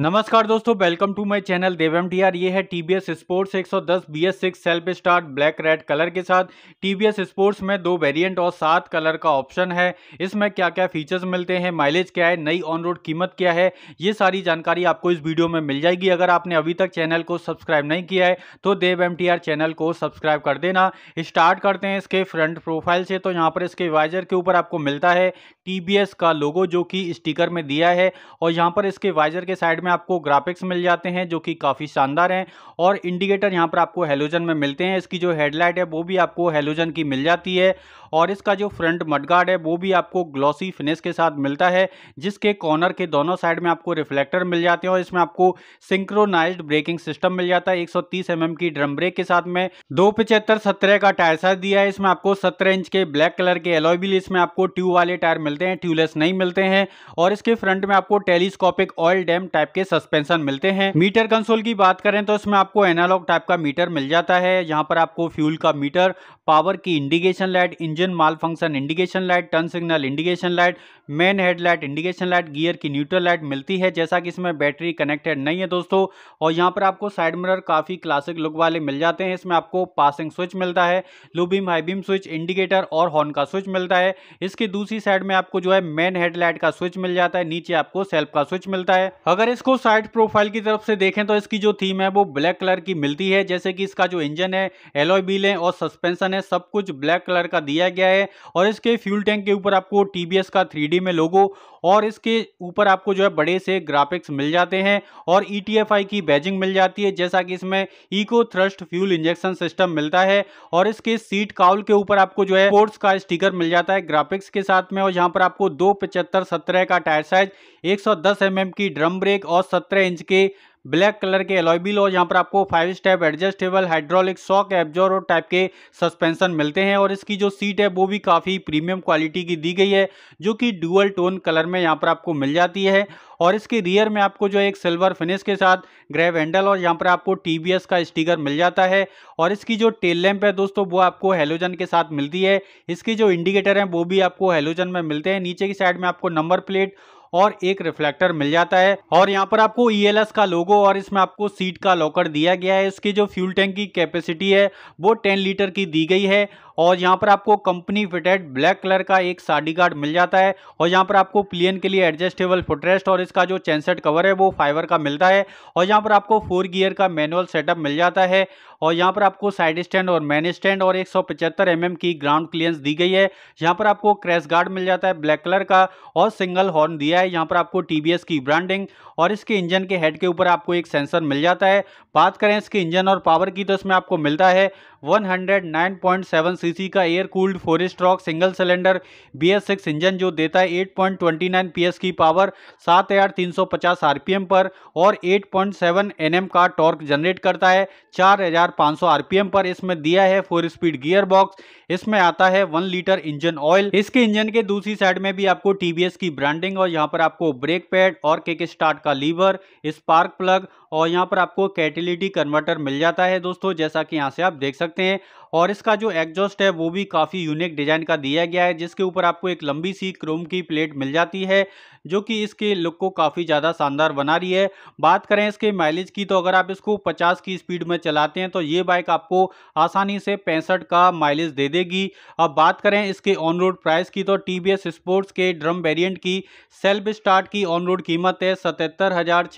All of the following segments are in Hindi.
नमस्कार दोस्तों welcome to my channel Devam T ये है टी बी एस स्पोर्ट्स एक सौ दस B S six self start black red colour के साथ टी बी एस स्पोर्ट्स में दो वेरिएंट और सात कलर का ऑप्शन है इसमें क्या क्या फीचर्स मिलते हैं माइलेज क्या है नई ऑन रोड कीमत क्या है ये सारी जानकारी आपको इस वीडियो में मिल जाएगी अगर आपने अभी तक चैनल को सब्सक्राइब नहीं किया है तो देव एम चैनल को सब्सक्राइब कर देना स्टार्ट करते हैं इसके फ्रंट प्रोफाइल से तो यहाँ पर इसके वाइजर के ऊपर आपको मिलता है टी का लोगो जो कि स्टीकर में दिया है और यहाँ पर इसके वाइजर के साइड में आपको ग्राफिक्स मिल जाते हैं जो कि काफ़ी शानदार हैं और इंडिकेटर यहाँ पर आपको हेलोजन में मिलते हैं इसकी जो हेडलाइट है वो भी आपको हेलोजन की मिल जाती है और इसका जो फ्रंट मडगार्ड है वो भी आपको ग्लॉसी फिनिश के साथ मिलता है जिसके कॉर्नर के दोनों साइड में आपको रिफ्लेक्टर मिल जाते हैं और इसमें आपको सिंक्रोनाइज्ड ब्रेकिंग सिस्टम मिल जाता है 130 mm की ड्रम ब्रेक के साथ में दो पिचहत्तर सत्रह का टायर साइज दिया है इसमें आपको सत्रह इंच के ब्लैक कलर के एलोबिल इसमें आपको ट्यूब वाले टायर मिलते हैं ट्यूबलेस नहीं मिलते हैं और इसके फ्रंट में आपको टेलीस्कोपिक ऑयल डैम टाइप के सस्पेंशन मिलते हैं मीटर कंसोल की बात करें तो इसमें आपको एनालॉग टाइप का मीटर मिल जाता है यहाँ पर आपको फ्यूल का मीटर पावर की indication light engine malfunction indication light turn signal indication light main headlight indication light gear की न्यूट्रल लाइट मिलती है जैसा कि इसमें बैटरी कनेक्टेड नहीं है दोस्तों और यहाँ पर आपको साइड मिरर काफ़ी क्लासिक लुक वाले मिल जाते हैं इसमें आपको पासिंग स्विच मिलता है low beam beam high beam switch indicator और हॉर्न का स्विच मिलता है इसकी दूसरी साइड में आपको जो है मेन हेडलाइट का स्विच मिल जाता है नीचे आपको सेल्फ का स्विच मिलता है अगर इसको साइड प्रोफाइल की तरफ से देखें तो इसकी जो थीम है वो ब्लैक कलर की मिलती है जैसे कि इसका जो इंजन है एलोय बिल है और सस्पेंशन है सब कुछ ब्लैक कलर का दिया गया है और इसके फ्यूल टैंक के ऊपर आपको टीबीएस का थ्री एलईडी में लोगो और इसके ऊपर आपको जो है बड़े से ग्राफिक्स मिल जाते हैं और ई e की बैजिंग मिल जाती है जैसा कि इसमें eco thrust fuel injection system मिलता है और इसके सीट काउल के ऊपर आपको जो है स्पोर्ट्स का स्टिकर मिल जाता है ग्राफिक्स के साथ में और यहाँ पर आपको दो पचहत्तर का टायर साइज एक सौ mm की ड्रम ब्रेक और सत्रह इंच के ब्लैक कलर के एलॉय और यहाँ पर आपको five step adjustable hydraulic shock absorber type के सस्पेंशन मिलते हैं और इसकी जो सीट है वो भी काफ़ी प्रीमियम क्वालिटी की दी गई है जो कि डुअल टोन कलर में यहाँ पर आपको मिल जाती है और इसके रियर में आपको जो एक सिल्वर फिनिश के साथ ग्रेव हैंडल और यहाँ पर आपको टी का स्टिकर मिल जाता है और इसकी जो टेल लैंप है दोस्तों वो आपको हेलोजन के साथ मिलती है इसके जो इंडिकेटर हैं वो भी आपको हेलोजन में मिलते हैं नीचे की साइड में आपको नंबर प्लेट और एक रिफ्लेक्टर मिल जाता है और यहाँ पर आपको ई e का लोगो और इसमें आपको सीट का लॉकर दिया गया है इसकी जो फ्यूल टैंक की कैपेसिटी है वो टेन लीटर की दी गई है और यहाँ पर आपको कंपनी फिटेड ब्लैक कलर का एक साडी गार्ड मिल जाता है और यहाँ पर आपको प्लियन के लिए एडजस्टेबल फुटरेस्ट और इसका जो चैनसेट कवर है वो फाइबर का मिलता है और यहाँ पर आपको फोर गियर का मैनुअल सेटअप मिल जाता है और यहाँ पर आपको साइड स्टैंड और मैन स्टैंड और एक सौ एम mm की ग्राउंड क्लियरेंस दी गई है यहाँ पर आपको क्रैश गार्ड मिल जाता है ब्लैक कलर का और सिंगल हॉर्न दिया है यहाँ पर आपको एस की ब्रांडिंग और इसके इंजन के हेड के ऊपर आपको एक सेंसर मिल जाता है बात करें इसके इंजन और पावर की तो इसमें आपको मिलता है one hundred nine point seven CC का air cooled four stroke single cylinder B S six engine जो देता है 8.29 पीएस की पावर 7,350 आरपीएम पर और 8.7 एनएम का टॉर्क जनरेट करता है 4,500 आरपीएम पर इसमें दिया है फोर स्पीड गियर बॉक्स इसमें आता है वन लीटर इंजन ऑयल इसके इंजन के दूसरी साइड में भी आपको टीवीएस की ब्रांडिंग और यहाँ पर आपको ब्रेक पैड और केक स्टार्ट का लीवर स्पार्क प्लग और यहाँ पर आपको कैटिलिटी कन्वर्टर मिल जाता है दोस्तों जैसा कि यहाँ से आप देख सकते हैं और इसका जो एग्जॉस्ट है वो भी काफ़ी यूनिक डिज़ाइन का दिया गया है जिसके ऊपर आपको एक लंबी सी क्रोम की प्लेट मिल जाती है जो कि इसके लुक को काफ़ी ज़्यादा शानदार बना रही है बात करें इसके माइलेज की तो अगर आप इसको 50 की स्पीड में चलाते हैं तो ये बाइक आपको आसानी से पैंसठ का माइलेज दे देगी अब बात करें इसके ऑन रोड प्राइस की तो टी स्पोर्ट्स के ड्रम वेरियंट की सेल्फ स्टार्ट की ऑन रोड कीमत है सतहत्तर हजार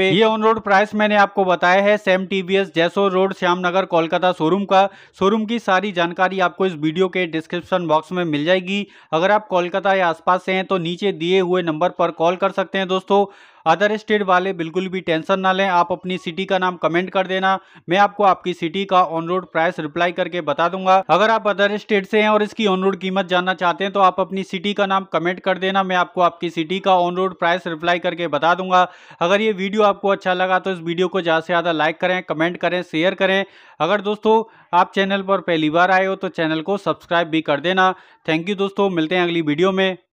ये ऑन रोड रोड प्राइस मैंने आपको बताया है same TVS Jessore road Shyam Nagar Kolkata showroom का शोरूम की सारी जानकारी आपको इस वीडियो के डिस्क्रिप्शन बॉक्स में मिल जाएगी अगर आप कोलकाता या आसपास से हैं तो नीचे दिए हुए नंबर पर कॉल कर सकते हैं दोस्तों अदर स्टेट वाले बिल्कुल भी टेंशन ना लें आप अपनी सिटी का नाम कमेंट कर देना मैं आपको आपकी सिटी का ऑन रोड प्राइस रिप्लाई करके बता दूंगा अगर आप अदर स्टेट से हैं और इसकी ऑन रोड कीमत जानना चाहते हैं तो आप अपनी सिटी का नाम कमेंट कर देना मैं आपको आपकी सिटी का ऑन रोड प्राइस रिप्लाई करके बता दूंगा अगर ये वीडियो आपको अच्छा लगा तो इस वीडियो को ज़्यादा से ज़्यादा लाइक करें कमेंट करें शेयर करें अगर दोस्तों आप चैनल पर पहली बार आए हो तो चैनल को सब्सक्राइब भी कर देना थैंक यू दोस्तों मिलते हैं अगली वीडियो में